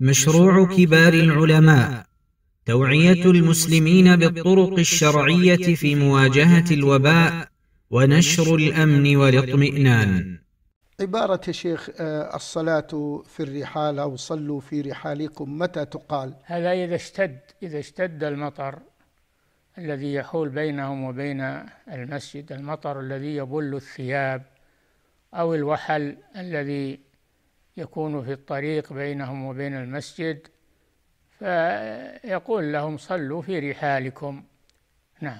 مشروع كبار العلماء توعية المسلمين بالطرق الشرعية في مواجهة الوباء ونشر الأمن والاطمئنان عبارة شيخ آه، الصلاة في الرحال أو صلوا في رحالكم متى تقال؟ هذا إذا اشتد إذا اشتد المطر الذي يحول بينهم وبين المسجد المطر الذي يبل الثياب أو الوحل الذي يكون في الطريق بينهم وبين المسجد فيقول لهم صلوا في رحالكم نعم